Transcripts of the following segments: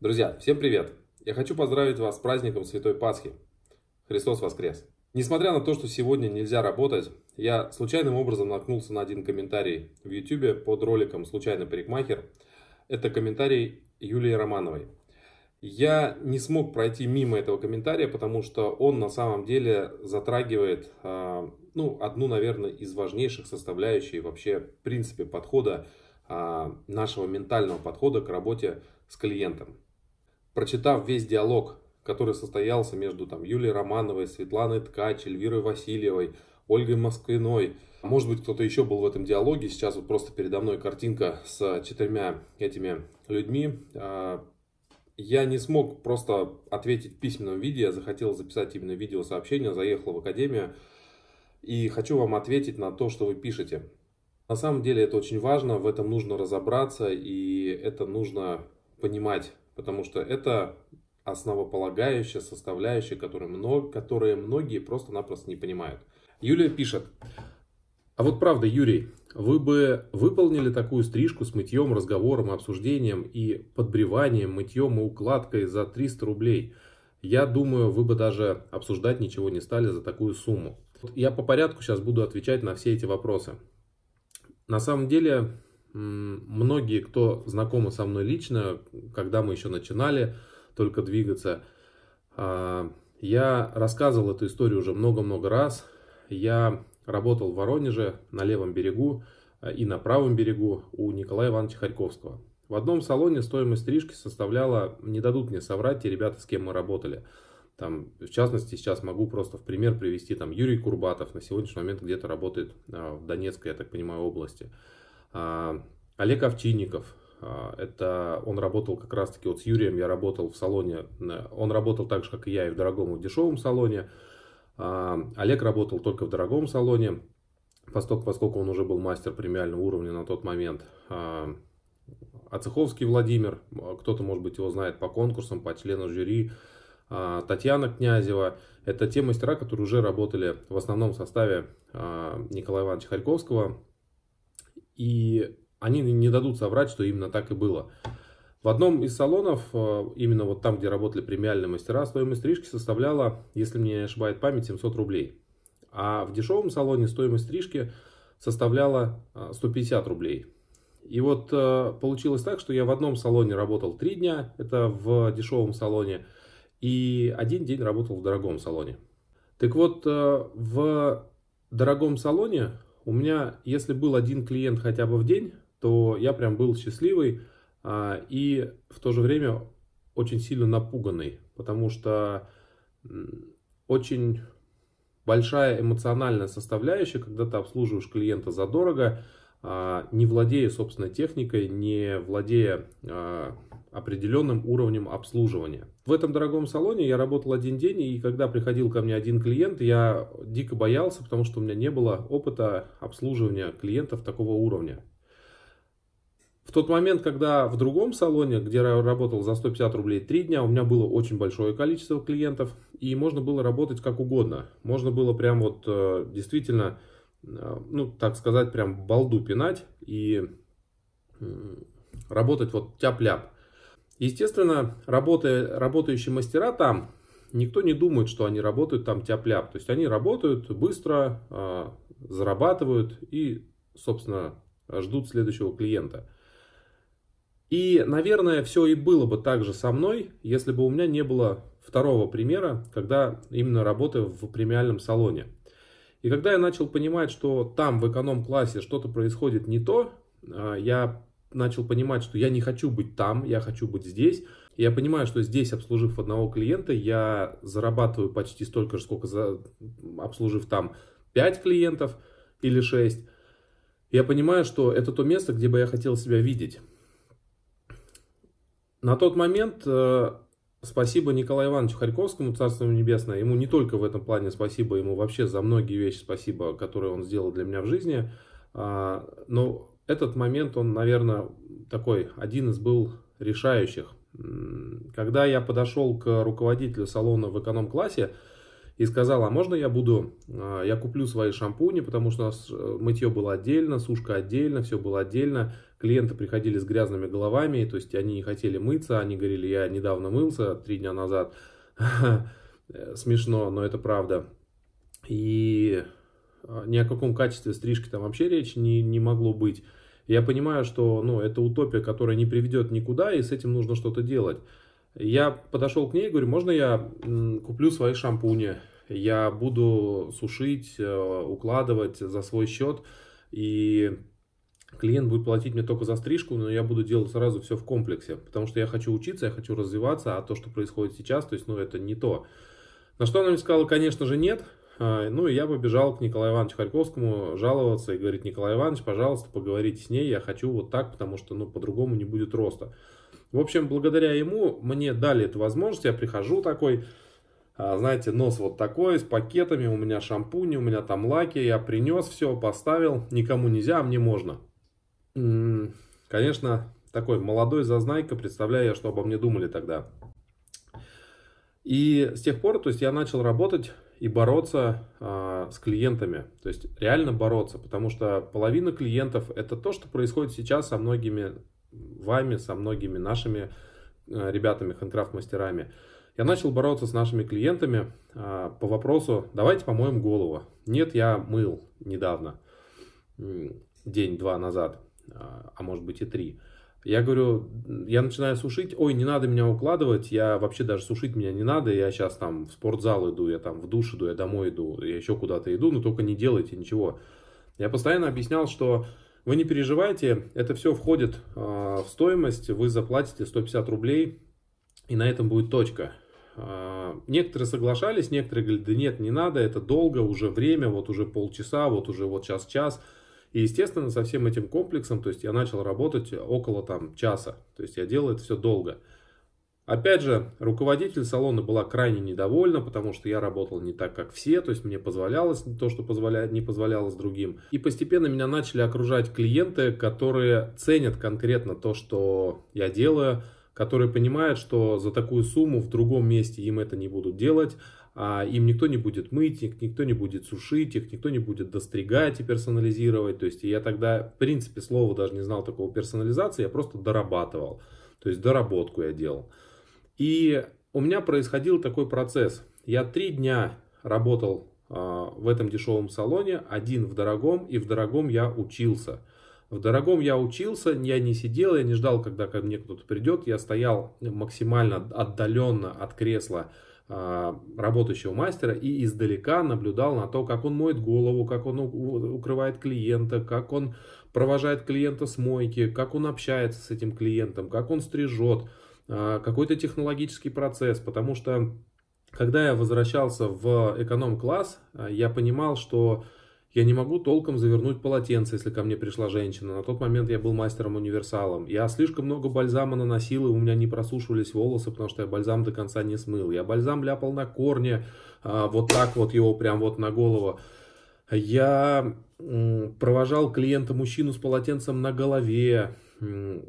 Друзья, всем привет! Я хочу поздравить вас с праздником Святой Пасхи. Христос воскрес! Несмотря на то, что сегодня нельзя работать, я случайным образом наткнулся на один комментарий в YouTube под роликом «Случайный парикмахер». Это комментарий Юлии Романовой. Я не смог пройти мимо этого комментария, потому что он на самом деле затрагивает а, ну, одну, наверное, из важнейших составляющих вообще, в принципе, подхода а, нашего ментального подхода к работе с клиентом прочитав весь диалог, который состоялся между там, Юлией Романовой, Светланой Ткач, Эльвирой Васильевой, Ольгой Москвиной. А может быть, кто-то еще был в этом диалоге. Сейчас вот просто передо мной картинка с четырьмя этими людьми. А, я не смог просто ответить в письменном виде. Я захотел записать именно видеосообщение, заехал в академию. И хочу вам ответить на то, что вы пишете. На самом деле это очень важно, в этом нужно разобраться и это нужно понимать потому что это основополагающая составляющая, которую мног, которые многие просто-напросто не понимают. Юлия пишет. А вот правда, Юрий, вы бы выполнили такую стрижку с мытьем, разговором, обсуждением и подбреванием, мытьем и укладкой за 300 рублей. Я думаю, вы бы даже обсуждать ничего не стали за такую сумму. Я по порядку сейчас буду отвечать на все эти вопросы. На самом деле, многие, кто знакомы со мной лично, когда мы еще начинали только двигаться, а, я рассказывал эту историю уже много-много раз. Я работал в Воронеже на левом берегу а, и на правом берегу у Николая Ивановича Харьковского. В одном салоне стоимость стрижки составляла, не дадут мне соврать те ребята, с кем мы работали. Там, в частности, сейчас могу просто в пример привести там Юрий Курбатов, на сегодняшний момент где-то работает а, в Донецкой, я так понимаю, области. А, Олег Овчинников, а, это он работал как раз-таки вот с Юрием, я работал в салоне, он работал так же, как и я, и в дорогом, и в дешевом салоне. А, Олег работал только в дорогом салоне, поскольку, поскольку он уже был мастер премиального уровня на тот момент. Ацеховский Владимир, кто-то, может быть, его знает по конкурсам, по члену жюри. Татьяна Князева. Это те мастера, которые уже работали в основном составе Николая Ивановича Харьковского, и они не дадут соврать, что именно так и было. В одном из салонов, э, именно вот там, где работали премиальные мастера, стоимость стрижки составляла, если мне не ошибает память, 700 рублей. А в дешевом салоне стоимость стрижки составляла 150 э, рублей. И вот э, получилось так, что я в одном салоне работал 3 дня, это в дешевом салоне, и один день работал в дорогом салоне. Так вот, в дорогом салоне у меня, если был один клиент хотя бы в день, то я прям был счастливый а, и в то же время очень сильно напуганный, потому что очень большая эмоциональная составляющая, когда ты обслуживаешь клиента задорого, а, не владея собственной техникой, не владея а, определенным уровнем обслуживания. В этом дорогом салоне я работал один день, и когда приходил ко мне один клиент, я дико боялся, потому что у меня не было опыта обслуживания клиентов такого уровня. В тот момент, когда в другом салоне, где я работал за 150 рублей 3 дня, у меня было очень большое количество клиентов, и можно было работать как угодно. Можно было прям вот э, действительно, э, ну так сказать, прям балду пинать и работать вот тяп-ляп. Естественно, работая, работающие мастера там, никто не думает, что они работают там тяп-ляп. То есть они работают быстро, а, зарабатывают и, собственно, ждут следующего клиента. И, наверное, все и было бы так же со мной, если бы у меня не было второго примера, когда именно работаю в премиальном салоне. И когда я начал понимать, что там в эконом-классе что-то происходит не то, а, я начал понимать, что я не хочу быть там, я хочу быть здесь. я понимаю, что здесь, обслужив одного клиента, я зарабатываю почти столько же, сколько за... обслужив там 5 клиентов или 6. Я понимаю, что это то место, где бы я хотел себя видеть. На тот момент э, спасибо Николаю Ивановичу Харьковскому, Царство Небесное. Ему не только в этом плане спасибо, ему вообще за многие вещи спасибо, которые он сделал для меня в жизни. Э, но этот момент, он, наверное, такой один из был решающих. Когда я подошел к руководителю салона в эконом-классе и сказал, а можно я буду, а, я куплю свои шампуни, потому что у нас э, мытье было отдельно, сушка отдельно, все было отдельно. Клиенты приходили с грязными головами, то есть они не хотели мыться, они говорили, я недавно мылся, три дня назад. Смешно, но это правда. И а, ни о каком качестве стрижки там вообще речь не, не могло быть. Я понимаю, что ну, это утопия, которая не приведет никуда, и с этим нужно что-то делать. Я подошел к ней и говорю, можно я куплю свои шампуни, я буду сушить, э, укладывать за свой счет, и клиент будет платить мне только за стрижку, но я буду делать сразу все в комплексе, потому что я хочу учиться, я хочу развиваться, а то, что происходит сейчас, то есть, ну, это не то. На что она мне сказала, конечно же, нет, Э, ну, и я побежал к Николаю Ивановичу Харьковскому жаловаться и говорить, Николай Иванович, пожалуйста, поговорите с ней, я хочу вот так, потому что, ну, по-другому не будет роста. В общем, благодаря ему мне дали эту возможность, я прихожу такой, а, знаете, нос вот такой, с пакетами, у меня шампунь, у меня там лаки, я принес все, поставил, никому нельзя, а мне можно. Конечно, такой молодой зазнайка, представляю я, что обо мне думали тогда. И с тех пор, то есть я начал работать и бороться э, с клиентами, то есть реально бороться, потому что половина клиентов это то, что происходит сейчас со многими вами, со многими нашими э, ребятами, хэнкрафт-мастерами. Я начал бороться с нашими клиентами э, по вопросу, давайте помоем голову. Нет, я мыл недавно, день-два назад, э, а может быть и три. Я говорю, я начинаю сушить, ой, не надо меня укладывать, я вообще даже сушить меня не надо, я сейчас там в спортзал иду, я там в душ иду, я домой иду, я еще куда-то иду, но ну, только не делайте ничего. Я постоянно объяснял, что вы не переживайте, это все входит а, в стоимость, вы заплатите 150 рублей, и на этом будет точка. А, некоторые соглашались, некоторые говорили, да нет, не надо, это долго, уже время, вот уже полчаса, вот уже вот сейчас час. час и, естественно, со всем этим комплексом, то есть я начал работать около там часа, то есть я делал это все долго. Опять же, руководитель салона была крайне недовольна, потому что я работал не так, как все, то есть мне позволялось то, что позволяет, не позволялось другим. И постепенно меня начали окружать клиенты, которые ценят конкретно то, что я делаю, которые понимают, что за такую сумму в другом месте им это не будут делать, а, им никто не будет мыть, их никто не будет сушить, их никто не будет достригать и персонализировать. То есть я тогда, в принципе, слова даже не знал такого персонализации, я просто дорабатывал. То есть доработку я делал. И у меня происходил такой процесс. Я три дня работал а, в этом дешевом салоне, один в дорогом, и в дорогом я учился. В дорогом я учился, я не сидел, я не ждал, когда ко мне кто-то придет. Я стоял максимально отдаленно от кресла а, работающего мастера и издалека наблюдал на то, как он моет голову, как он укрывает клиента, как он провожает клиента с мойки, как он общается с этим клиентом, как он стрижет, а, какой-то технологический процесс, потому что когда я возвращался в эконом-класс, а, я понимал, что я не могу толком завернуть полотенце, если ко мне пришла женщина. На тот момент я был мастером-универсалом. Я слишком много бальзама наносил, и у меня не просушивались волосы, потому что я бальзам до конца не смыл. Я бальзам ляпал на корне, а, вот так вот его прям вот на голову. Я провожал клиента мужчину с полотенцем на голове.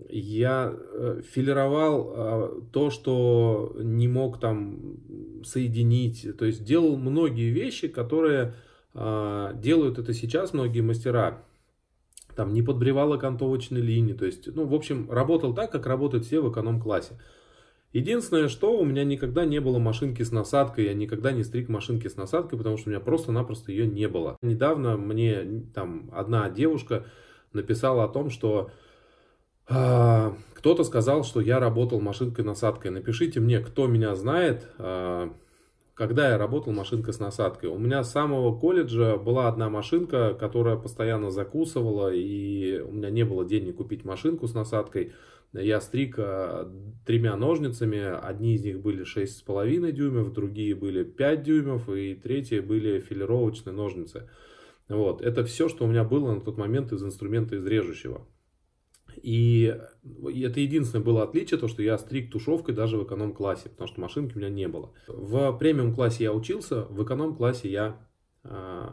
Я э, филировал а, то, что не мог там соединить. То есть делал многие вещи, которые а, делают это сейчас многие мастера, там не подбревала контовочной линии, то есть, ну, в общем, работал так, как работают все в эконом-классе. Единственное, что у меня никогда не было машинки с насадкой, я никогда не стриг машинки с насадкой, потому что у меня просто-напросто ее не было. Недавно мне там одна девушка написала о том, что э, кто-то сказал, что я работал машинкой-насадкой. Напишите мне, кто меня знает, э, когда я работал машинка с насадкой. У меня с самого колледжа была одна машинка, которая постоянно закусывала, и у меня не было денег купить машинку с насадкой. Я стриг э, тремя ножницами, одни из них были 6,5 дюймов, другие были 5 дюймов, и третьи были филировочные ножницы. Вот. Это все, что у меня было на тот момент из инструмента из режущего. Э, и это единственное было отличие, то, что я стриг тушевкой даже в эконом-классе, потому что машинки у меня не было. В премиум-классе я учился, в эконом-классе я э,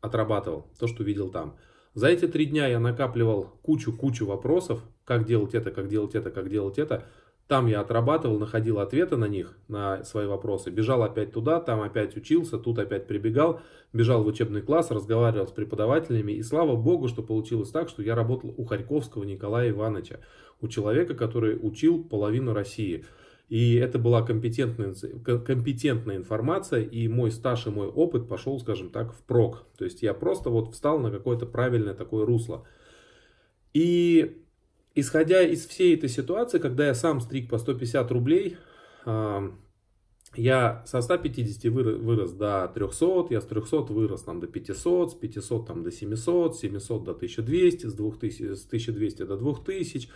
отрабатывал то, что видел там. За эти три дня я накапливал кучу-кучу вопросов, как делать это, как делать это, как делать это. Там я отрабатывал, находил ответы на них, на свои вопросы. Бежал опять туда, там опять учился, тут опять прибегал. Бежал в учебный класс, разговаривал с преподавателями. И слава богу, что получилось так, что я работал у Харьковского Николая Ивановича. У человека, который учил половину России. И это была компетентная, компетентная информация, и мой стаж и мой опыт пошел, скажем так, в прок, То есть я просто вот встал на какое-то правильное такое русло. И исходя из всей этой ситуации, когда я сам стриг по 150 рублей, я со 150 вырос до 300, я с 300 вырос там, до 500, с 500 там, до 700, с 700 до 1200, с, 2000, с 1200 до 2000,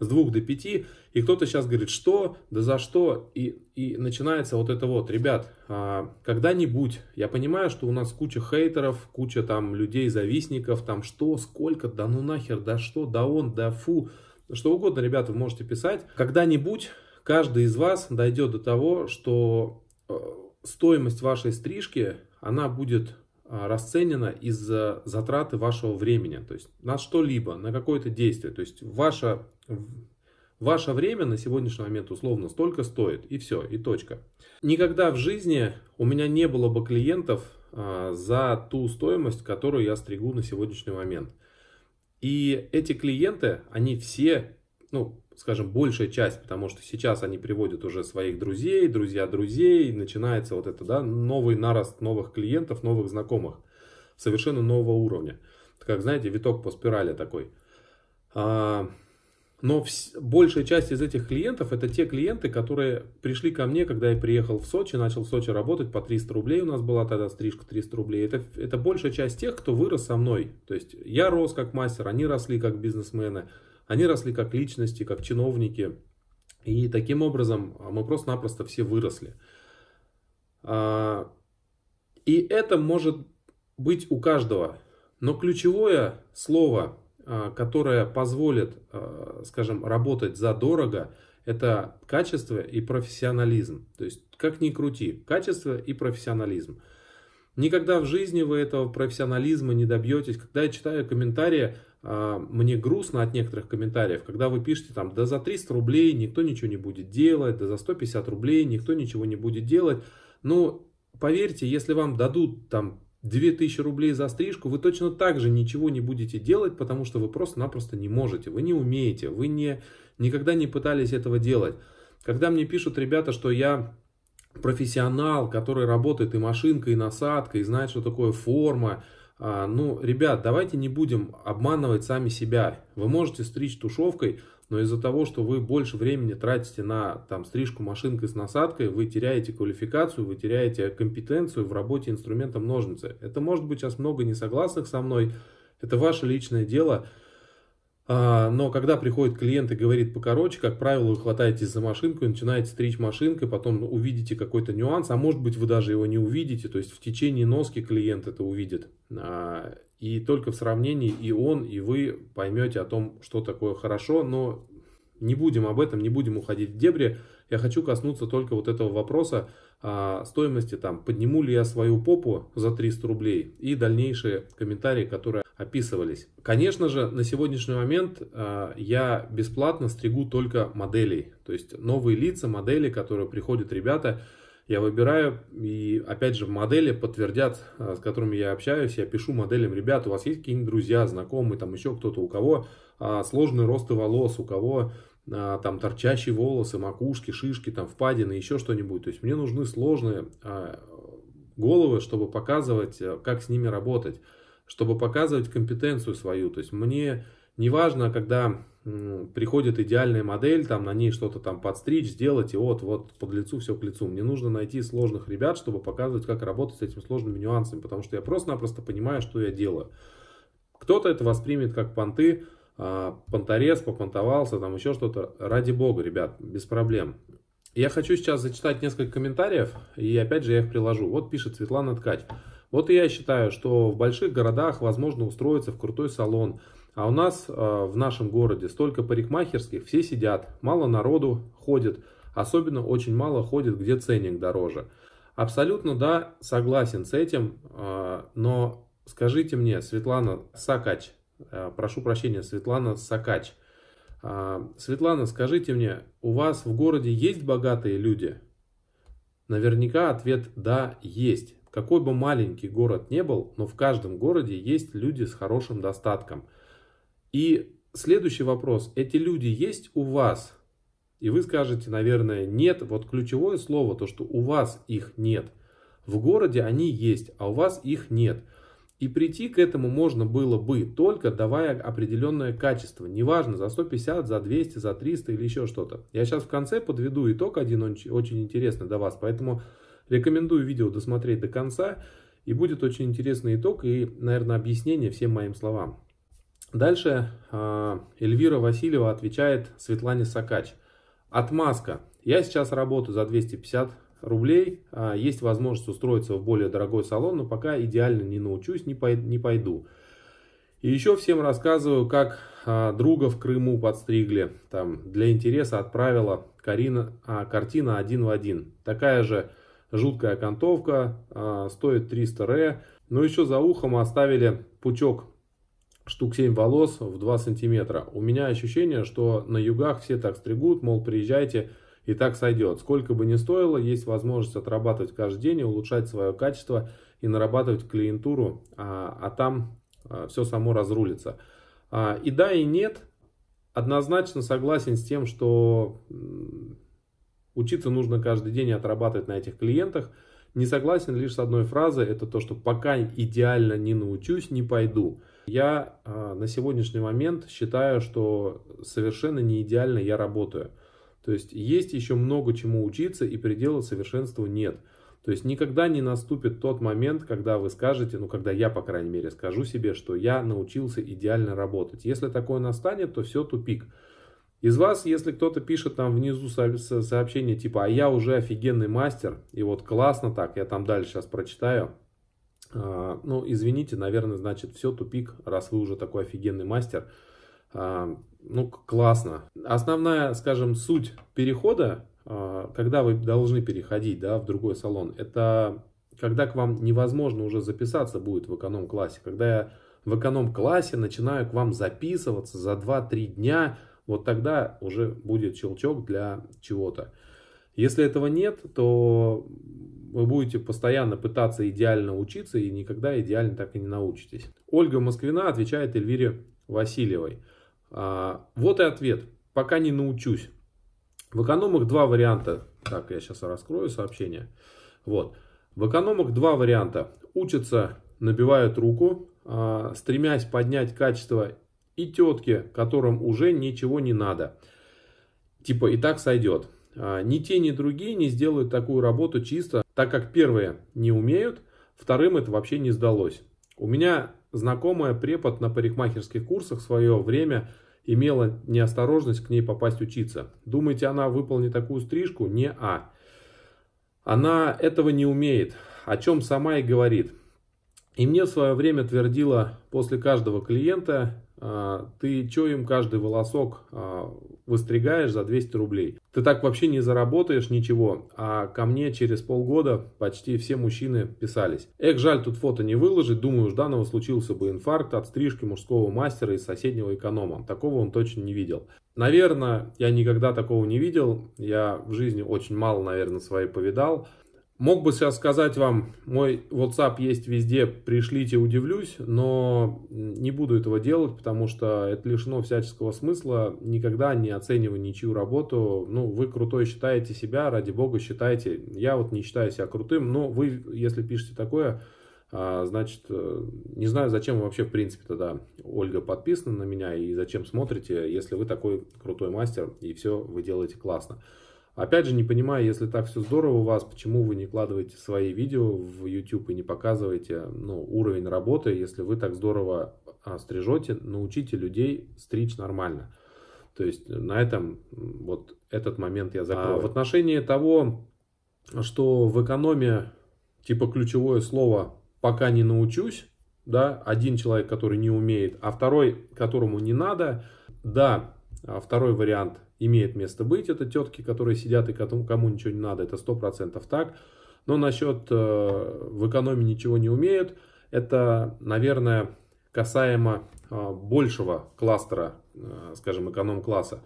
с 2 до 5, и кто-то сейчас говорит, что, да за что, и, и начинается вот это вот, ребят, а, когда-нибудь, я понимаю, что у нас куча хейтеров, куча там людей-завистников, там что, сколько, да ну нахер, да что, да он, да фу, что угодно, ребята, вы можете писать, когда-нибудь каждый из вас дойдет до того, что э, стоимость вашей стрижки, она будет а, расценено из-за затраты вашего времени, то есть на что-либо, на какое-то действие. То есть ваше, ваше время на сегодняшний момент условно столько стоит, и все, и точка. Никогда в жизни у меня не было бы клиентов а, за ту стоимость, которую я стригу на сегодняшний момент. И эти клиенты, они все, ну, скажем, большая часть, потому что сейчас они приводят уже своих друзей, друзья друзей, начинается вот это, да, новый нарост новых клиентов, новых знакомых, совершенно нового уровня. Как, знаете, виток по спирали такой. А, но в, большая часть из этих клиентов это те клиенты, которые пришли ко мне, когда я приехал в Сочи, начал в Сочи работать по 300 рублей. У нас была тогда стрижка 300 рублей. Это, это большая часть тех, кто вырос со мной. То есть я рос как мастер, они росли как бизнесмены. Они росли как личности, как чиновники. И таким образом а, мы просто-напросто все выросли. А, и это может быть у каждого. Но ключевое слово, а, которое позволит, скажем, работать за дорого, это качество и профессионализм. То есть, как ни крути, качество и профессионализм. Никогда в жизни вы этого профессионализма не добьетесь. Когда я читаю комментарии, а, мне грустно от некоторых комментариев, когда вы пишете там, да за 300 рублей никто ничего не будет делать, да за 150 рублей никто ничего не будет делать. Но ну, поверьте, если вам дадут там 2000 рублей за стрижку, вы точно так же ничего не будете делать, потому что вы просто-напросто не можете, вы не умеете, вы не, никогда не пытались этого делать. Когда мне пишут ребята, что я профессионал, который работает и машинкой, и насадкой, и знает, что такое форма, а, ну, ребят, давайте не будем обманывать сами себя. Вы можете стричь тушевкой, но из-за того, что вы больше времени тратите на там, стрижку машинкой с насадкой, вы теряете квалификацию, вы теряете компетенцию в работе инструментом ножницы. Это может быть сейчас много несогласных со мной, это ваше личное дело, а, но когда приходит клиент и говорит покороче, как правило, вы хватаетесь за машинку и начинаете стричь машинкой, потом увидите какой-то нюанс, а может быть вы даже его не увидите, то есть в течение носки клиент это увидит. А, и только в сравнении и он, и вы поймете о том, что такое хорошо, но не будем об этом, не будем уходить в дебри. Я хочу коснуться только вот этого вопроса а, стоимости, там, подниму ли я свою попу за 300 рублей и дальнейшие комментарии, которые описывались. Конечно же, на сегодняшний момент а, я бесплатно стригу только моделей. То есть новые лица, модели, которые приходят ребята, я выбираю, и опять же модели подтвердят, а, с которыми я общаюсь, я пишу моделям, ребят, у вас есть какие-нибудь друзья, знакомые, там еще кто-то, у кого а, сложные росты волос, у кого там торчащие волосы, макушки, шишки, там впадины, еще что-нибудь. То есть мне нужны сложные головы, чтобы показывать, э, как с ними работать чтобы показывать компетенцию свою. То есть мне не важно, когда ну, приходит идеальная модель, там на ней что-то там подстричь, сделать, и вот, вот под лицу все к лицу. Мне нужно найти сложных ребят, чтобы показывать, как работать с этими сложными нюансами, потому что я просто-напросто понимаю, что я делаю. Кто-то это воспримет как понты, а, понторез, попонтовался, там еще что-то. Ради бога, ребят, без проблем. Я хочу сейчас зачитать несколько комментариев, и опять же я их приложу. Вот пишет Светлана Ткач. Вот и я считаю, что в больших городах возможно устроиться в крутой салон, а у нас э, в нашем городе столько парикмахерских, все сидят, мало народу ходит, особенно очень мало ходит, где ценник дороже. Абсолютно да, согласен с этим, э, но скажите мне, Светлана Сакач, э, прошу прощения, Светлана Сакач, э, Светлана, скажите мне, у вас в городе есть богатые люди? Наверняка ответ «да» есть. Какой бы маленький город не был, но в каждом городе есть люди с хорошим достатком. И следующий вопрос. Эти люди есть у вас? И вы скажете, наверное, нет. Вот ключевое слово, то что у вас их нет. В городе они есть, а у вас их нет. И прийти к этому можно было бы, только давая определенное качество. Неважно, за 150, за 200, за 300 или еще что-то. Я сейчас в конце подведу итог один очень интересный для вас. Поэтому Рекомендую видео досмотреть до конца, и будет очень интересный итог и, наверное, объяснение всем моим словам. Дальше а, Эльвира Васильева отвечает Светлане Сакач. Отмазка. Я сейчас работаю за 250 рублей. А, есть возможность устроиться в более дорогой салон, но пока идеально не научусь, не пойду. И еще всем рассказываю, как а, друга в Крыму подстригли. Там для интереса отправила Карина, а, картина один в один. Такая же жуткая окантовка, а, стоит 300 ре. Но ну, еще за ухом оставили пучок штук 7 волос в 2 сантиметра. У меня ощущение, что на югах все так стригут, мол, приезжайте, и так сойдет. Сколько бы ни стоило, есть возможность отрабатывать каждый день улучшать свое качество и нарабатывать клиентуру, а, а там а, все само разрулится. А, и да, и нет. Однозначно согласен с тем, что Учиться нужно каждый день и отрабатывать на этих клиентах. Не согласен лишь с одной фразой, это то, что пока идеально не научусь, не пойду. Я э, на сегодняшний момент считаю, что совершенно не идеально я работаю. То есть есть еще много чему учиться и предела совершенству нет. То есть никогда не наступит тот момент, когда вы скажете, ну когда я, по крайней мере, скажу себе, что я научился идеально работать. Если такое настанет, то все тупик. Из вас, если кто-то пишет там внизу сообщение типа «А я уже офигенный мастер», и вот классно так, я там дальше сейчас прочитаю. А, ну, извините, наверное, значит все, тупик, раз вы уже такой офигенный мастер. А, ну, классно. Основная, скажем, суть перехода, а, когда вы должны переходить да, в другой салон, это когда к вам невозможно уже записаться будет в эконом-классе. Когда я в эконом-классе начинаю к вам записываться за 2-3 дня, вот тогда уже будет щелчок для чего-то. Если этого нет, то вы будете постоянно пытаться идеально учиться и никогда идеально так и не научитесь. Ольга Москвина отвечает Эльвире Васильевой. А, вот и ответ. Пока не научусь. В экономах два варианта. Так, я сейчас раскрою сообщение. Вот. В экономах два варианта. Учатся, набивают руку, а, стремясь поднять качество и тетки, которым уже ничего не надо. Типа и так сойдет. А, ни те, ни другие не сделают такую работу чисто, так как первые не умеют, вторым это вообще не сдалось. У меня знакомая препод на парикмахерских курсах в свое время имела неосторожность к ней попасть учиться. Думаете, она выполнит такую стрижку? Не а. Она этого не умеет, о чем сама и говорит. И мне в свое время твердила после каждого клиента а, ты чё им каждый волосок а, выстригаешь за 200 рублей. Ты так вообще не заработаешь ничего, а ко мне через полгода почти все мужчины писались. Эх, жаль, тут фото не выложить, думаю, у Жданова случился бы инфаркт от стрижки мужского мастера из соседнего эконома. Такого он точно не видел. Наверное, я никогда такого не видел, я в жизни очень мало, наверное, своей повидал. Мог бы сейчас сказать вам, мой WhatsApp есть везде, пришлите, удивлюсь, но не буду этого делать, потому что это лишено всяческого смысла, никогда не оцениваю ничью работу. Ну, вы крутой считаете себя, ради бога считайте. Я вот не считаю себя крутым, но вы, если пишете такое, а, значит, э, не знаю, зачем вы вообще, в принципе, тогда, Ольга, подписана на меня и зачем смотрите, если вы такой крутой мастер и все вы делаете классно. Опять же, не понимаю, если так все здорово у вас, почему вы не вкладываете свои видео в YouTube и не показываете ну, уровень работы, если вы так здорово а, стрижете, научите людей стричь нормально. То есть э, на этом вот этот момент я закрою. А в отношении того, что в экономе типа ключевое слово «пока не научусь», да, один человек, который не умеет, а второй, которому не надо, да, а второй вариант – имеет место быть. Это тетки, которые сидят и кому ничего не надо, это сто процентов так. Но насчет э, в экономии ничего не умеют, это, наверное, касаемо э, большего кластера, э, скажем, эконом-класса.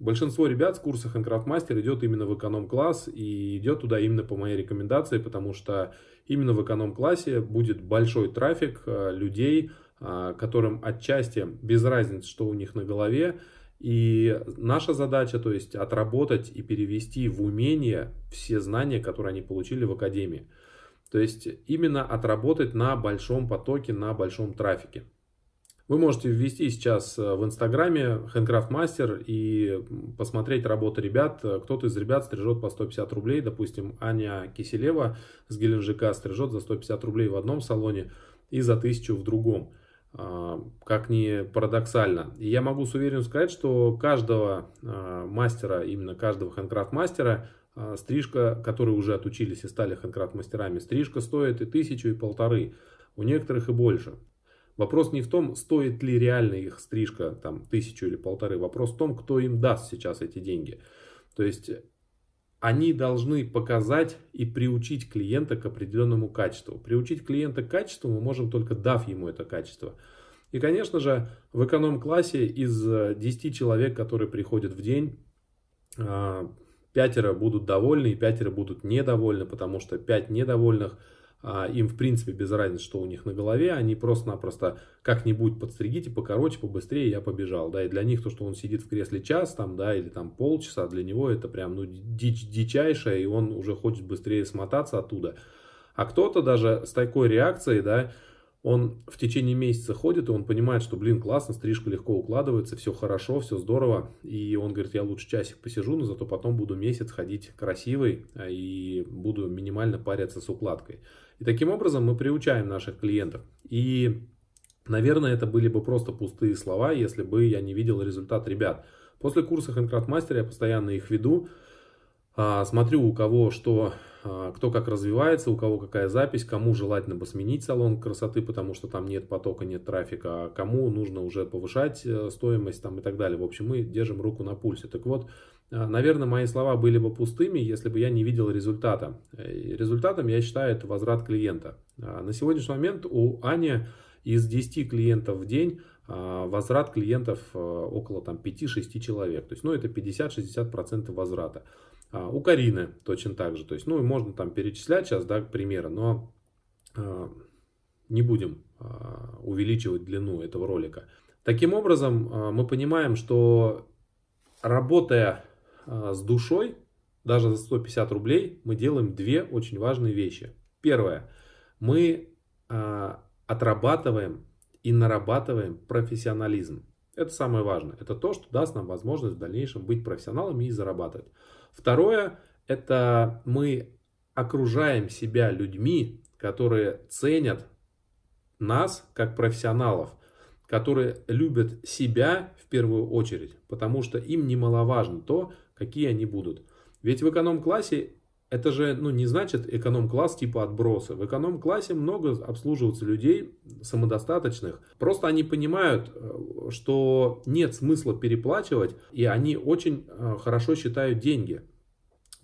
Большинство ребят с курса Handcraft Master идет именно в эконом-класс и идет туда именно по моей рекомендации, потому что именно в эконом-классе будет большой трафик э, людей, э, которым отчасти без разницы, что у них на голове, и наша задача, то есть отработать и перевести в умение все знания, которые они получили в академии. То есть именно отработать на большом потоке, на большом трафике. Вы можете ввести сейчас э, в инстаграме Handcraft Master и посмотреть работы ребят. Кто-то из ребят стрижет по 150 рублей. Допустим, Аня Киселева с Геленджика стрижет за 150 рублей в одном салоне и за 1000 в другом. А, как ни парадоксально. И я могу с уверенностью сказать, что каждого а, мастера, именно каждого хандкрафт мастера, а, стрижка, которые уже отучились и стали хандкрафт мастерами, стрижка стоит и тысячу, и полторы, у некоторых и больше. Вопрос не в том, стоит ли реально их стрижка там тысячу или полторы, вопрос в том, кто им даст сейчас эти деньги. То есть они должны показать и приучить клиента к определенному качеству. Приучить клиента к качеству мы можем только дав ему это качество. И, конечно же, в эконом-классе из 10 э, человек, которые приходят в день, э, пятеро будут довольны и пятеро будут недовольны, потому что пять недовольных – а, им, в принципе, без разницы, что у них на голове, они просто-напросто как-нибудь подстригите покороче, побыстрее, я побежал, да, и для них то, что он сидит в кресле час там, да, или там полчаса, для него это прям, ну, дичь, дичайшее, и он уже хочет быстрее смотаться оттуда. А кто-то даже с такой реакцией, да, он в течение месяца ходит, и он понимает, что, блин, классно, стрижка легко укладывается, все хорошо, все здорово. И он говорит, я лучше часик посижу, но зато потом буду месяц ходить красивый а, и буду минимально париться с укладкой. И таким образом мы приучаем наших клиентов. И, наверное, это были бы просто пустые слова, если бы я не видел результат ребят. После курса Handcraft Master я постоянно их веду, а, смотрю, у кого что, а, кто как развивается, у кого какая запись, кому желательно бы сменить салон красоты, потому что там нет потока, нет трафика, а кому нужно уже повышать э, стоимость там и так далее. В общем, мы держим руку на пульсе. Так вот, наверное, мои слова были бы пустыми, если бы я не видел результата. Результатом, я считаю, это возврат клиента. На сегодняшний момент у Ани из 10 клиентов в день возврат клиентов э, около там, 5-6 человек. То есть, ну, это 50-60% возврата. А, у Карины точно так же. То есть, ну, и можно там перечислять сейчас, да, примеры, но а, не будем а, увеличивать длину этого ролика. Таким образом, мы понимаем, что работая с душой, даже за 150 рублей, мы делаем две очень важные вещи. Первое. Мы отрабатываем и нарабатываем профессионализм. Это самое важное. Это то, что даст нам возможность в дальнейшем быть профессионалами и зарабатывать. Второе – это мы окружаем себя людьми, которые ценят нас как профессионалов, которые любят себя в первую очередь, потому что им немаловажно то, какие они будут. Ведь в эконом-классе это же ну, не значит эконом-класс типа отбросы. В эконом-классе много обслуживаются людей самодостаточных. Просто они понимают, э, что нет смысла переплачивать, и они очень э, хорошо считают деньги.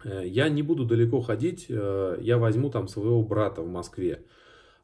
Э, я не буду далеко ходить, я возьму там своего брата в Москве.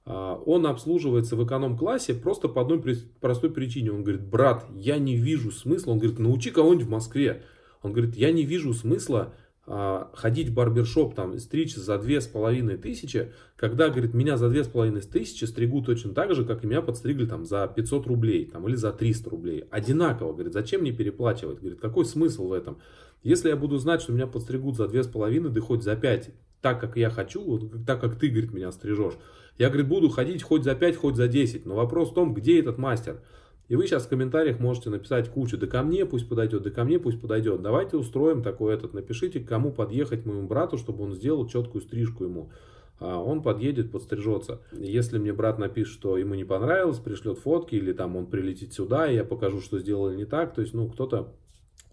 А, он обслуживается в эконом-классе просто по одной простой причине. Он говорит, брат, я не вижу смысла. Он говорит, научи кого-нибудь в Москве. Он говорит, я не вижу смысла а, ходить в барбершоп, там, стричь за две с половиной тысячи, когда, говорит, меня за две с половиной тысячи стригут точно так же, как и меня подстригли там за 500 рублей, там, или за 300 рублей. Одинаково, говорит, зачем мне переплачивать? Говорит, какой смысл в этом? Если я буду знать, что меня подстригут за две с половиной, да хоть за пять, так, как я хочу, вот так, как ты, говорит, меня стрижешь, я, говорит, буду ходить хоть за пять, хоть за десять, но вопрос в том, где этот мастер? И вы сейчас в комментариях можете написать кучу «да ко мне, пусть подойдет, да ко мне, пусть подойдет». Давайте устроим такой этот, напишите, кому подъехать моему брату, чтобы он сделал четкую стрижку ему. А он подъедет, подстрижется. Если мне брат напишет, что ему не понравилось, пришлет фотки, или там он прилетит сюда, и я покажу, что сделали не так, то есть, ну, кто-то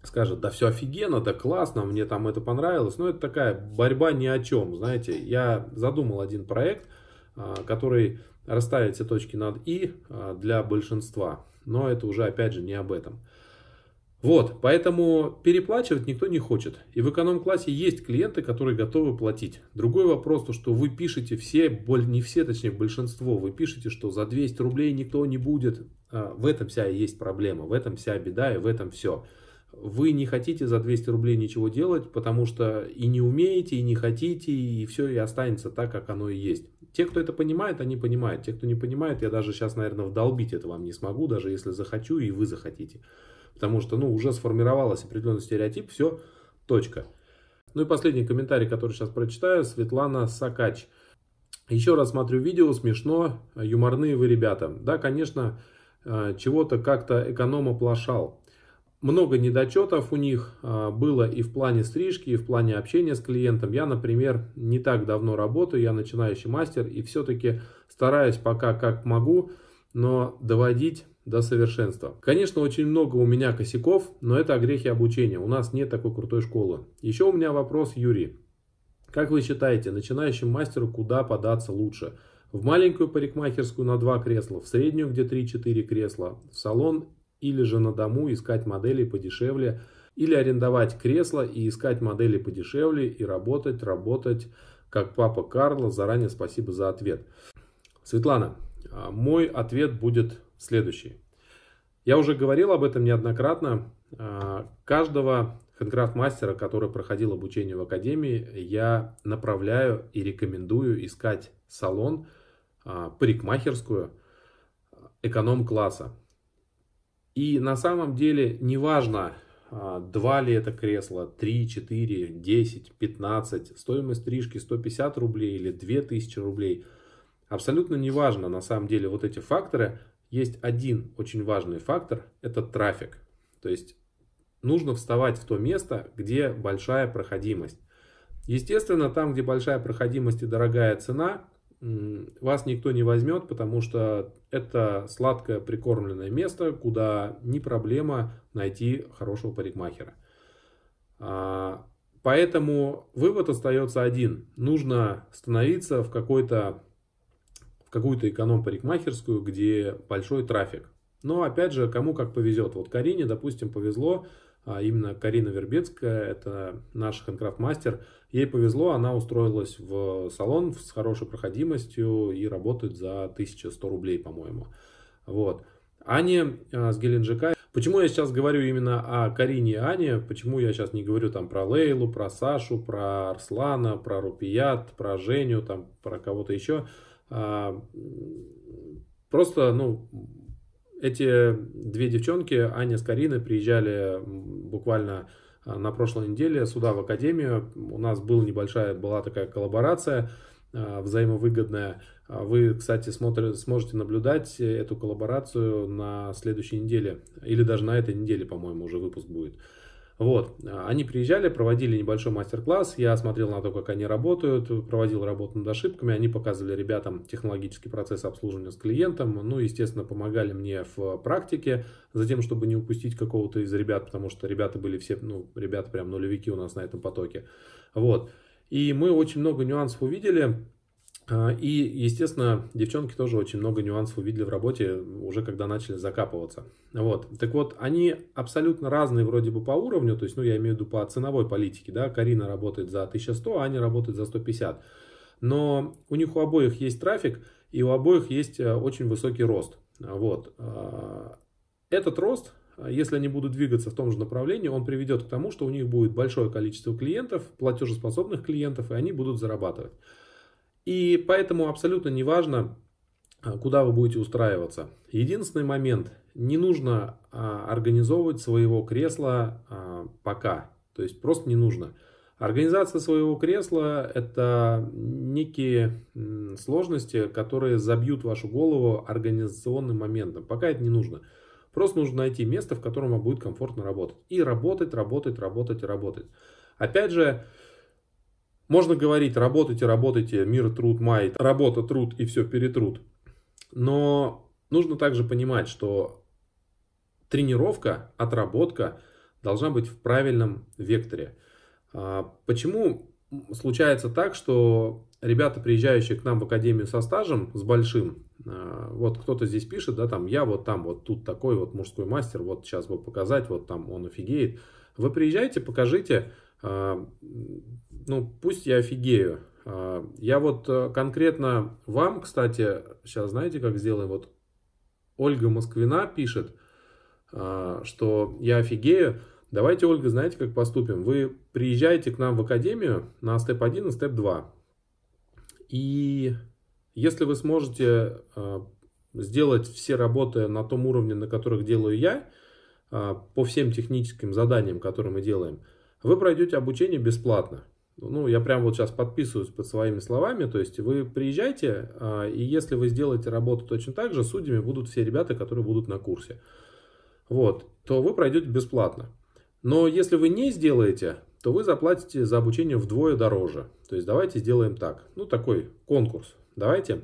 скажет, да все офигенно, да классно, мне там это понравилось. Но ну, это такая борьба ни о чем, знаете. Я задумал один проект, а, который расставит все точки над «и» а, для большинства. Но это уже, опять же, не об этом. Вот, поэтому переплачивать никто не хочет. И в эконом-классе есть клиенты, которые готовы платить. Другой вопрос, то что вы пишете все, не все, точнее большинство, вы пишете, что за 200 рублей никто не будет. А, в этом вся и есть проблема, в этом вся беда и в этом все вы не хотите за 200 рублей ничего делать, потому что и не умеете, и не хотите, и все и останется так, как оно и есть. Те, кто это понимает, они понимают. Те, кто не понимает, я даже сейчас, наверное, вдолбить это вам не смогу, даже если захочу и вы захотите. Потому что, ну, уже сформировалась определенный стереотип, все, точка. Ну и последний комментарий, который сейчас прочитаю, Светлана Сакач. Еще раз смотрю видео, смешно, юморные вы ребята. Да, конечно, э, чего-то как-то эконома плашал. Много недочетов у них а, было и в плане стрижки, и в плане общения с клиентом. Я, например, не так давно работаю, я начинающий мастер, и все-таки стараюсь пока как могу, но доводить до совершенства. Конечно, очень много у меня косяков, но это огрехи обучения. У нас нет такой крутой школы. Еще у меня вопрос, Юрий. Как вы считаете, начинающему мастеру куда податься лучше? В маленькую парикмахерскую на два кресла, в среднюю где 3-4 кресла, в салон или же на дому искать модели подешевле, или арендовать кресло и искать модели подешевле и работать, работать, как папа Карло. Заранее спасибо за ответ. Светлана, а, мой ответ будет следующий. Я уже говорил об этом неоднократно. А, каждого хендкрафт-мастера, который проходил обучение в академии, я направляю и рекомендую искать салон, а, парикмахерскую эконом-класса. И на самом деле неважно, а, два ли это кресло, 3, 4, 10, 15, стоимость стрижки 150 рублей или 2000 рублей. Абсолютно неважно на самом деле вот эти факторы. Есть один очень важный фактор, это трафик. То есть нужно вставать в то место, где большая проходимость. Естественно, там, где большая проходимость и дорогая цена, вас никто не возьмет, потому что это сладкое прикормленное место, куда не проблема найти хорошего парикмахера. А, поэтому вывод остается один. Нужно становиться в, какой-то, в какую-то эконом-парикмахерскую, где большой трафик. Но опять же, кому как повезет. Вот Карине, допустим, повезло а именно Карина Вербецкая, это наш хэнкрафт-мастер. Ей повезло, она устроилась в салон с хорошей проходимостью и работает за 1100 рублей, по-моему. Вот. Аня а, с Геленджика. Почему я сейчас говорю именно о Карине и Ане? Почему я сейчас не говорю там про Лейлу, про Сашу, про Арслана, про Рупият, про Женю, там, про кого-то еще? А, просто, ну, эти две девчонки, Аня с Кариной, приезжали буквально а, на прошлой неделе сюда, в Академию. У нас была небольшая, была такая коллаборация а, взаимовыгодная. А вы, кстати, смотри, сможете наблюдать эту коллаборацию на следующей неделе. Или даже на этой неделе, по-моему, уже выпуск будет. Вот, а, они приезжали, проводили небольшой мастер-класс, я смотрел на то, как они работают, проводил работу над ошибками, они показывали ребятам технологический процесс обслуживания с клиентом, ну, естественно, помогали мне в практике, затем, чтобы не упустить какого-то из ребят, потому что ребята были все, ну, ребята прям нулевики у нас на этом потоке, вот. И мы очень много нюансов увидели, а, и, естественно, девчонки тоже очень много нюансов увидели в работе, уже когда начали закапываться. Вот. Так вот, они абсолютно разные вроде бы по уровню, то есть, ну, я имею в виду по ценовой политике, да, Карина работает за 1100, а Аня работает за 150. Но у них у обоих есть трафик, и у обоих есть э, очень высокий рост. Вот. А, этот рост, если они будут двигаться в том же направлении, он приведет к тому, что у них будет большое количество клиентов, платежеспособных клиентов, и они будут зарабатывать. И поэтому абсолютно не важно, а, куда вы будете устраиваться. Единственный момент, не нужно а, организовывать своего кресла а, пока. То есть просто не нужно. Организация своего кресла – это некие сложности, которые забьют вашу голову организационным моментом. Пока это не нужно. Просто нужно найти место, в котором вам будет комфортно работать. И работать, работать, работать, работать. Опять же, можно говорить, работайте, работайте, мир, труд, май, работа, труд и все, перетруд. Но нужно также понимать, что тренировка, отработка должна быть в правильном векторе. А, почему случается так, что ребята, приезжающие к нам в академию со стажем, с большим, а, вот кто-то здесь пишет, да, там, я вот там, вот тут такой вот мужской мастер, вот сейчас бы показать, вот там он офигеет. Вы приезжаете, покажите, а, ну, пусть я офигею. А, я вот э, конкретно вам, кстати, сейчас знаете, как сделаем? Вот Ольга Москвина пишет, а, что я офигею. Давайте, Ольга, знаете, как поступим? Вы приезжаете к нам в академию на степ 1 и степ 2. И если вы сможете а, сделать все работы на том уровне, на которых делаю я, по всем техническим заданиям, которые мы делаем, вы пройдете обучение бесплатно ну, я прямо вот сейчас подписываюсь под своими словами, то есть вы приезжайте, а, и если вы сделаете работу точно так же, судьями будут все ребята, которые будут на курсе. Вот, то вы пройдете бесплатно. Но если вы не сделаете, то вы заплатите за обучение вдвое дороже. То есть давайте сделаем так. Ну, такой конкурс. Давайте.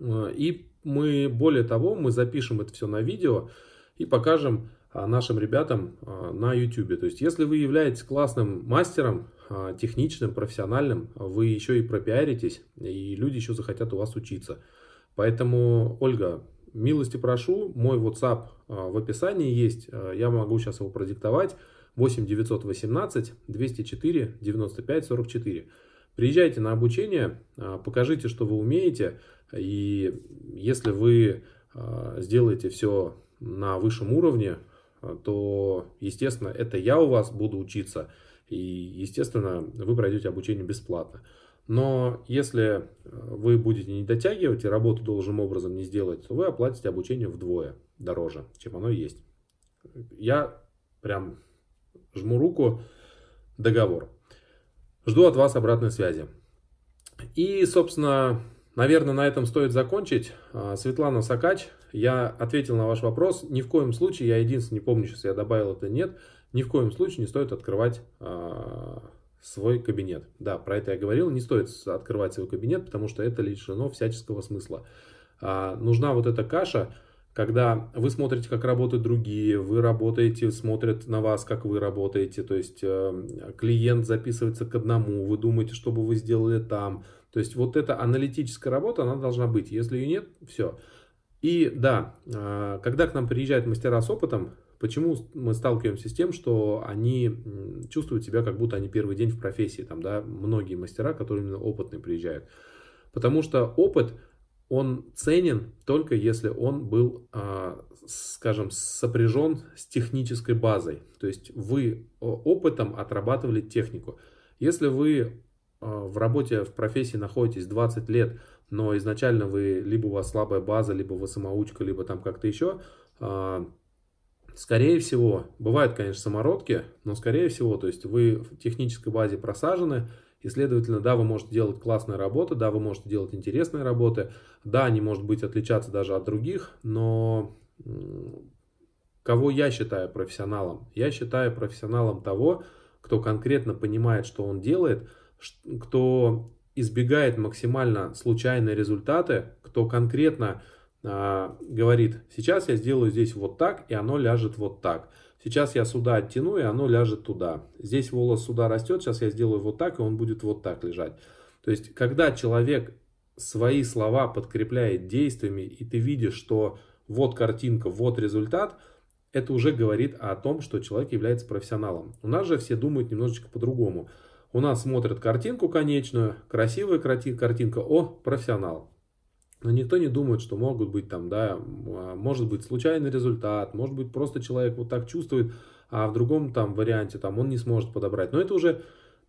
А, и мы, более того, мы запишем это все на видео и покажем а, нашим ребятам на YouTube. То есть, если вы являетесь классным мастером, а, техничным, профессиональным, вы еще и пропиаритесь, и люди еще захотят у вас учиться. Поэтому, Ольга, милости прошу, мой WhatsApp а, в описании есть, а, я могу сейчас его продиктовать, 8 918 204 95 44. Приезжайте на обучение, покажите, что вы умеете, и если вы сделаете все на высшем уровне, то, естественно, это я у вас буду учиться – и, естественно, вы пройдете обучение бесплатно. Но если э, вы будете не дотягивать и работу должным образом не сделать, то вы оплатите обучение вдвое дороже, чем оно есть. Я прям жму руку, договор. Жду от вас обратной связи. И, собственно, наверное, на этом стоит закончить. А, Светлана Сакач, я ответил на ваш вопрос. Ни в коем случае, я единственное не помню, сейчас я добавил это, нет – ни в коем случае не стоит открывать э, свой кабинет. Да, про это я говорил, не стоит открывать свой кабинет, потому что это лишено всяческого смысла. Э, нужна вот эта каша, когда вы смотрите, как работают другие, вы работаете, смотрят на вас, как вы работаете, то есть э, клиент записывается к одному, вы думаете, что бы вы сделали там. То есть вот эта аналитическая работа, она должна быть. Если ее нет, все. И да, э, когда к нам приезжают мастера с опытом, Почему мы сталкиваемся с тем, что они чувствуют себя, как будто они первый день в профессии, там, да, многие мастера, которые именно опытные приезжают. Потому что опыт, он ценен только если он был, а, скажем, сопряжен с технической базой. То есть вы опытом отрабатывали технику. Если вы а, в работе, в профессии находитесь 20 лет, но изначально вы, либо у вас слабая база, либо вы самоучка, либо там как-то еще, а, Скорее всего, бывают, конечно, самородки, но скорее всего, то есть вы в технической базе просажены, и, следовательно, да, вы можете делать классные работы, да, вы можете делать интересные работы, да, они, может быть, отличаться даже от других, но кого я считаю профессионалом? Я считаю профессионалом того, кто конкретно понимает, что он делает, кто избегает максимально случайные результаты, кто конкретно а, говорит, сейчас я сделаю здесь вот так, и оно ляжет вот так. Сейчас я сюда оттяну, и оно ляжет туда. Здесь волос сюда растет, сейчас я сделаю вот так, и он будет вот так лежать. То есть, когда человек свои слова подкрепляет действиями, и ты видишь, что вот картинка, вот результат, это уже говорит о том, что человек является профессионалом. У нас же все думают немножечко по-другому. У нас смотрят картинку конечную, красивая картинка, о, профессионал. Но никто не думает, что могут быть там, да, а, может быть случайный результат, может быть просто человек вот так чувствует, а в другом там варианте там он не сможет подобрать. Но это уже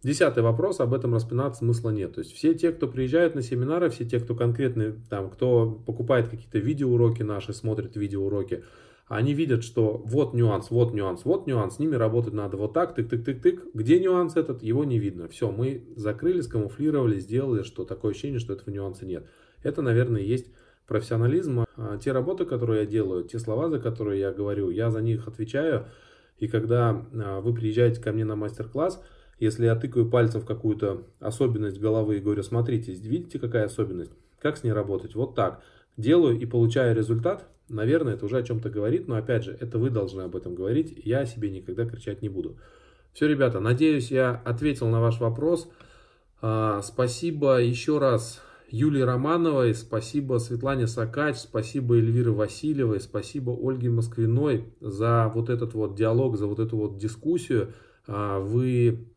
десятый вопрос, об этом распинаться смысла нет. То есть все те, кто приезжают на семинары, все те, кто конкретно там, кто покупает какие-то видеоуроки наши, смотрит видеоуроки, они видят, что вот нюанс, вот нюанс, вот нюанс, с ними работать надо вот так, тык-тык-тык-тык. Где нюанс этот, его не видно. Все, мы закрыли, скамуфлировали, сделали, что такое ощущение, что этого нюанса нет. Это, наверное, есть профессионализм. А, те работы, которые я делаю, те слова, за которые я говорю, я за них отвечаю. И когда а, вы приезжаете ко мне на мастер-класс, если я тыкаю пальцем в какую-то особенность головы и говорю, смотрите, видите, какая особенность, как с ней работать, вот так, делаю и получаю результат, наверное, это уже о чем-то говорит, но опять же, это вы должны об этом говорить, я о себе никогда кричать не буду. Все, ребята, надеюсь, я ответил на ваш вопрос. А, спасибо еще раз Юлии Романовой, спасибо Светлане Сакач, спасибо Эльвире Васильевой, спасибо Ольге Москвиной за вот этот вот диалог, за вот эту вот дискуссию. А, вы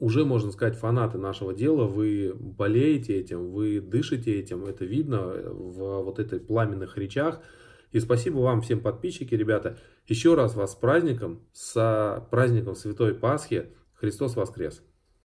уже, можно сказать, фанаты нашего дела, вы болеете этим, вы дышите этим, это видно э, в вот этой пламенных речах. И спасибо вам всем подписчики, ребята. Еще раз вас с праздником, с праздником Святой Пасхи. Христос воскрес!